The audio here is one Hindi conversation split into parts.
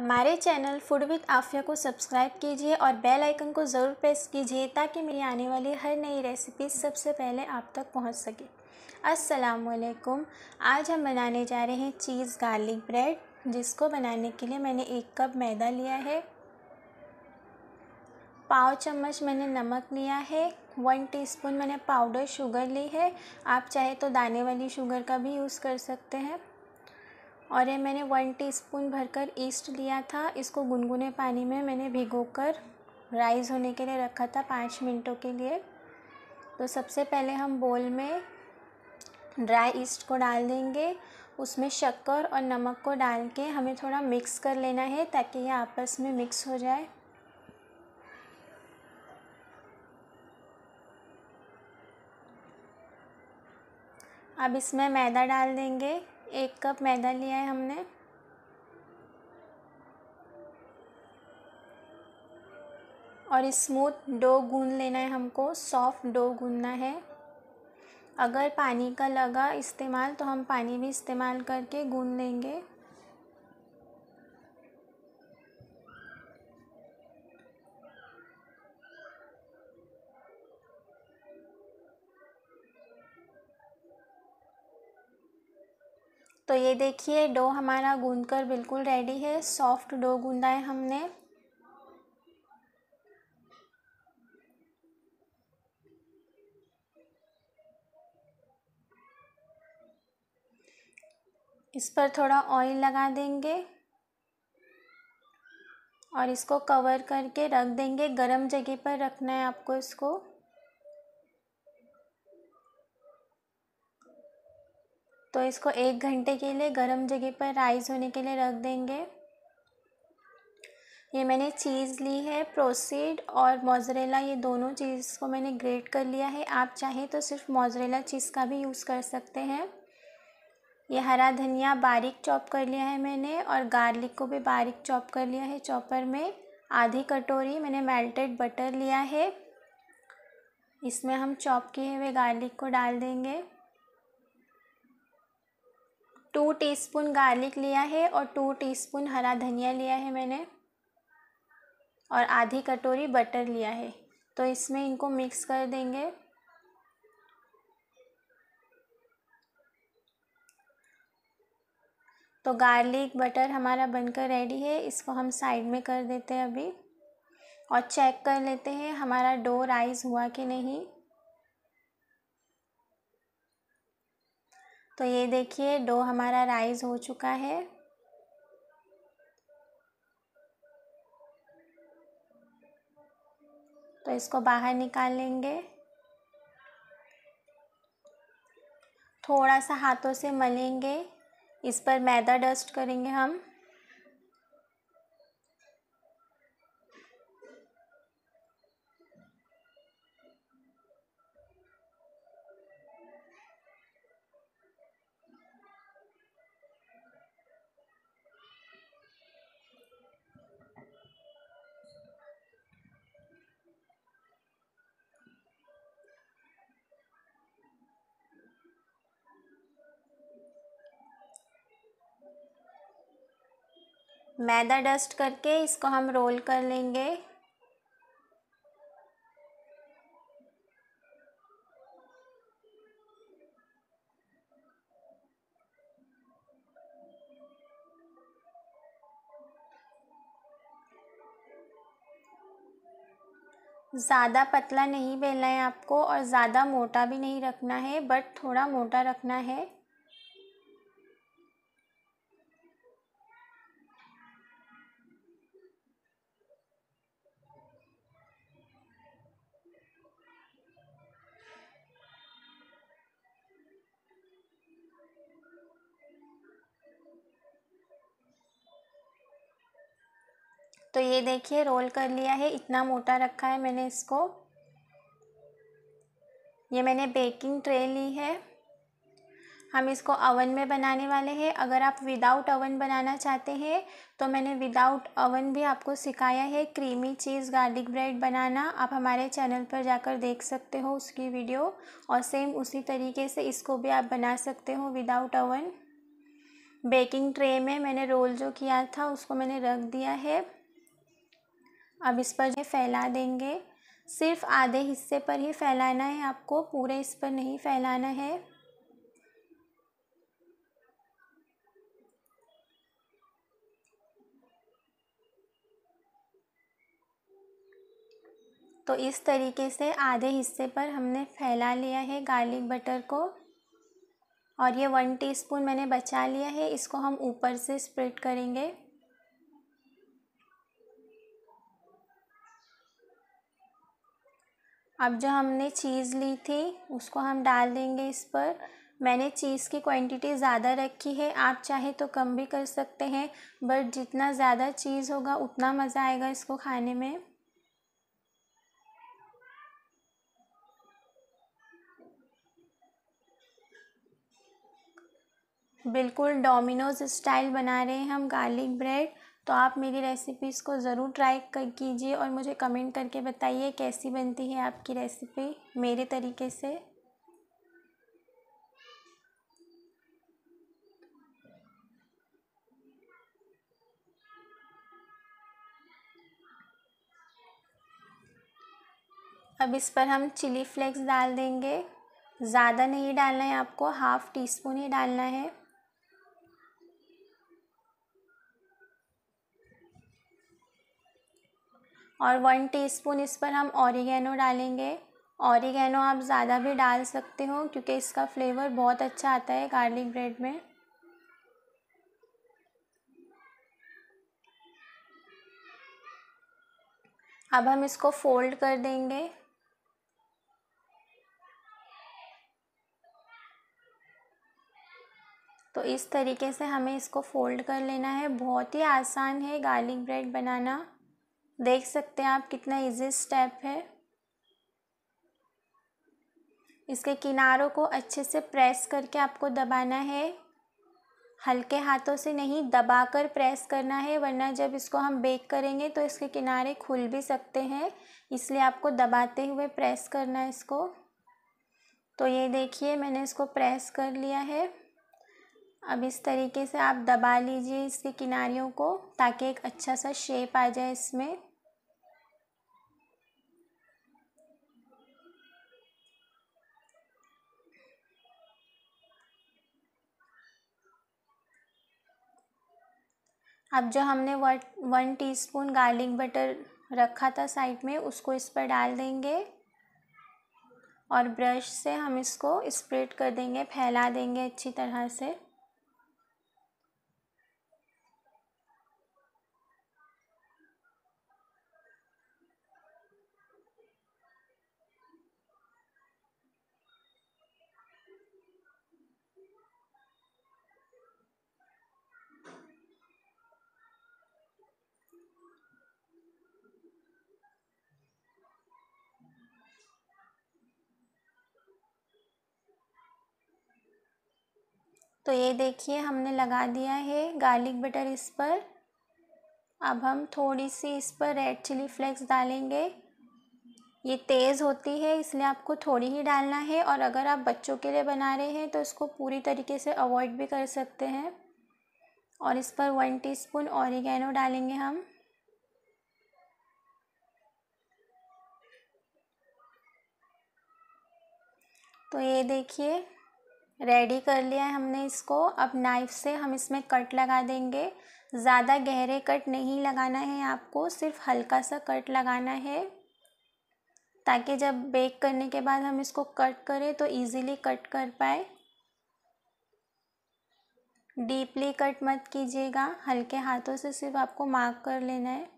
हमारे चैनल फूड विद आफिया को सब्सक्राइब कीजिए और बेल आइकन को ज़रूर प्रेस कीजिए ताकि मेरी आने वाली हर नई रेसिपी सबसे पहले आप तक पहुंच सके वालेकुम आज हम बनाने जा रहे हैं चीज़ गार्लिक ब्रेड जिसको बनाने के लिए मैंने एक कप मैदा लिया है पाव चम्मच मैंने नमक लिया है वन टीस्पून मैंने पाउडर शुगर ली है आप चाहे तो दाने वाली शुगर का भी यूज़ कर सकते हैं और ये मैंने वन टीस्पून भरकर ईस्ट लिया था इसको गुनगुने पानी में मैंने भिगोकर राइस होने के लिए रखा था पाँच मिनटों के लिए तो सबसे पहले हम बोल में ड्राई ईस्ट को डाल देंगे उसमें शक्कर और नमक को डाल के हमें थोड़ा मिक्स कर लेना है ताकि ये आपस में मिक्स हो जाए अब इसमें मैदा डाल देंगे एक कप मैदा लिया है हमने और स्मूथ डो गून लेना है हमको सॉफ्ट डो गूनना है अगर पानी का लगा इस्तेमाल तो हम पानी भी इस्तेमाल करके गून लेंगे तो ये देखिए डो हमारा गूंद कर बिल्कुल रेडी है सॉफ्ट डो गूंदा है हमने इस पर थोड़ा ऑयल लगा देंगे और इसको कवर करके रख देंगे गरम जगह पर रखना है आपको इसको तो इसको एक घंटे के लिए गर्म जगह पर राइस होने के लिए रख देंगे ये मैंने चीज़ ली है प्रोसीड और मोजरेला ये दोनों चीज़ को मैंने ग्रेट कर लिया है आप चाहें तो सिर्फ मोजरेला चीज़ का भी यूज़ कर सकते हैं ये हरा धनिया बारीक चॉप कर लिया है मैंने और गार्लिक को भी बारीक चॉप कर लिया है चॉपर में आधी कटोरी मैंने मेल्टेड बटर लिया है इसमें हम चॉप किए हुए गार्लिक को डाल देंगे टू टीस्पून गार्लिक लिया है और टू टीस्पून हरा धनिया लिया है मैंने और आधी कटोरी बटर लिया है तो इसमें इनको मिक्स कर देंगे तो गार्लिक बटर हमारा बनकर रेडी है इसको हम साइड में कर देते हैं अभी और चेक कर लेते हैं हमारा डो राइज़ हुआ कि नहीं तो ये देखिए डो हमारा राइज हो चुका है तो इसको बाहर निकाल लेंगे थोड़ा सा हाथों से मलेंगे इस पर मैदा डस्ट करेंगे हम मैदा डस्ट करके इसको हम रोल कर लेंगे ज़्यादा पतला नहीं बेलना है आपको और ज़्यादा मोटा भी नहीं रखना है बट थोड़ा मोटा रखना है तो ये देखिए रोल कर लिया है इतना मोटा रखा है मैंने इसको ये मैंने बेकिंग ट्रे ली है हम इसको अवन में बनाने वाले हैं अगर आप विदाउट अवन बनाना चाहते हैं तो मैंने विदाउट अवन भी आपको सिखाया है क्रीमी चीज़ गार्लिक ब्रेड बनाना आप हमारे चैनल पर जाकर देख सकते हो उसकी वीडियो और सेम उसी तरीके से इसको भी आप बना सकते हो विदाउट अवन बेकिंग ट्रे में मैंने रोल जो किया था उसको मैंने रख दिया है अब इस पर फैला देंगे सिर्फ आधे हिस्से पर ही फैलाना है आपको पूरे इस पर नहीं फैलाना है तो इस तरीके से आधे हिस्से पर हमने फैला लिया है गार्लिक बटर को और ये वन टीस्पून मैंने बचा लिया है इसको हम ऊपर से स्प्रेड करेंगे अब जो हमने चीज़ ली थी उसको हम डाल देंगे इस पर मैंने चीज़ की क्वांटिटी ज़्यादा रखी है आप चाहे तो कम भी कर सकते हैं बट जितना ज़्यादा चीज़ होगा उतना मज़ा आएगा इसको खाने में बिल्कुल डोमिनोज स्टाइल बना रहे हैं हम गार्लिक ब्रेड तो आप मेरी रेसिपीज़ को ज़रूर ट्राई कर कीजिए और मुझे कमेंट करके बताइए कैसी बनती है आपकी रेसिपी मेरे तरीके से अब इस पर हम चिली फ्लेक्स डाल देंगे ज़्यादा नहीं डालना है आपको हाफ़ टी स्पून ही डालना है और वन टीस्पून इस पर हम ऑरिगेनो डालेंगे ऑरिगेनो आप ज़्यादा भी डाल सकते हो क्योंकि इसका फ्लेवर बहुत अच्छा आता है गार्लिक ब्रेड में अब हम इसको फोल्ड कर देंगे तो इस तरीके से हमें इसको फोल्ड कर लेना है बहुत ही आसान है गार्लिक ब्रेड बनाना देख सकते हैं आप कितना इजी स्टेप है इसके किनारों को अच्छे से प्रेस करके आपको दबाना है हल्के हाथों से नहीं दबाकर प्रेस करना है वरना जब इसको हम बेक करेंगे तो इसके किनारे खुल भी सकते हैं इसलिए आपको दबाते हुए प्रेस करना है इसको तो ये देखिए मैंने इसको प्रेस कर लिया है अब इस तरीके से आप दबा लीजिए इसके किनारियों को ताकि एक अच्छा सा शेप आ जाए इसमें अब जो हमने one one teaspoon garlic butter रखा था साइड में उसको इस पर डाल देंगे और ब्रश से हम इसको स्प्रेड कर देंगे फैला देंगे अच्छी तरह से तो ये देखिए हमने लगा दिया है गार्लिक बटर इस पर अब हम थोड़ी सी इस पर रेड चिली फ्लेक्स डालेंगे ये तेज़ होती है इसलिए आपको थोड़ी ही डालना है और अगर आप बच्चों के लिए बना रहे हैं तो इसको पूरी तरीके से अवॉइड भी कर सकते हैं और इस पर वन टीस्पून स्पून डालेंगे हम तो ये देखिए रेडी कर लिया है हमने इसको अब नाइफ़ से हम इसमें कट लगा देंगे ज़्यादा गहरे कट नहीं लगाना है आपको सिर्फ हल्का सा कट लगाना है ताकि जब बेक करने के बाद हम इसको कट करें तो इजीली कट कर पाए डीपली कट मत कीजिएगा हल्के हाथों से सिर्फ आपको मार्क कर लेना है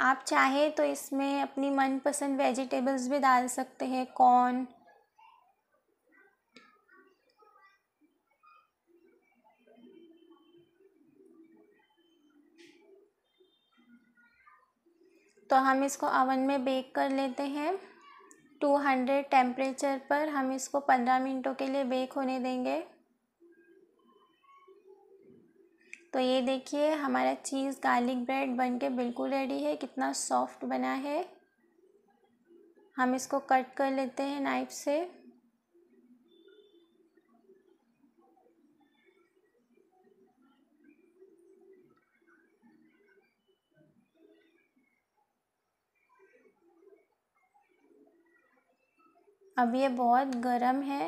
आप चाहे तो इसमें अपनी मनपसंद वेजिटेबल्स भी डाल सकते हैं कॉर्न तो हम इसको अवन में बेक कर लेते हैं 200 टेम्परेचर पर हम इसको 15 मिनटों के लिए बेक होने देंगे तो ये देखिए हमारा चीज़ गार्लिक ब्रेड बन के बिल्कुल रेडी है कितना सॉफ्ट बना है हम इसको कट कर लेते हैं नाइफ से अब ये बहुत गरम है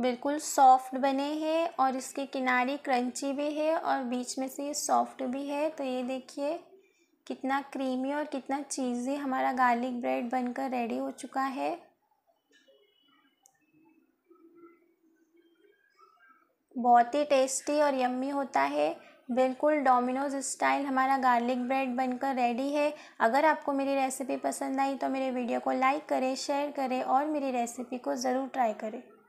बिल्कुल सॉफ्ट बने हैं और इसके किनारे क्रंची भी है और बीच में से ये सॉफ्ट भी है तो ये देखिए कितना क्रीमी और कितना चीज़ी हमारा गार्लिक ब्रेड बनकर रेडी हो चुका है बहुत ही टेस्टी और यम्मी होता है बिल्कुल डोमिनोज स्टाइल हमारा गार्लिक ब्रेड बनकर रेडी है अगर आपको मेरी रेसिपी पसंद आई तो मेरे वीडियो को लाइक करें शेयर करें और मेरी रेसिपी को ज़रूर ट्राई करें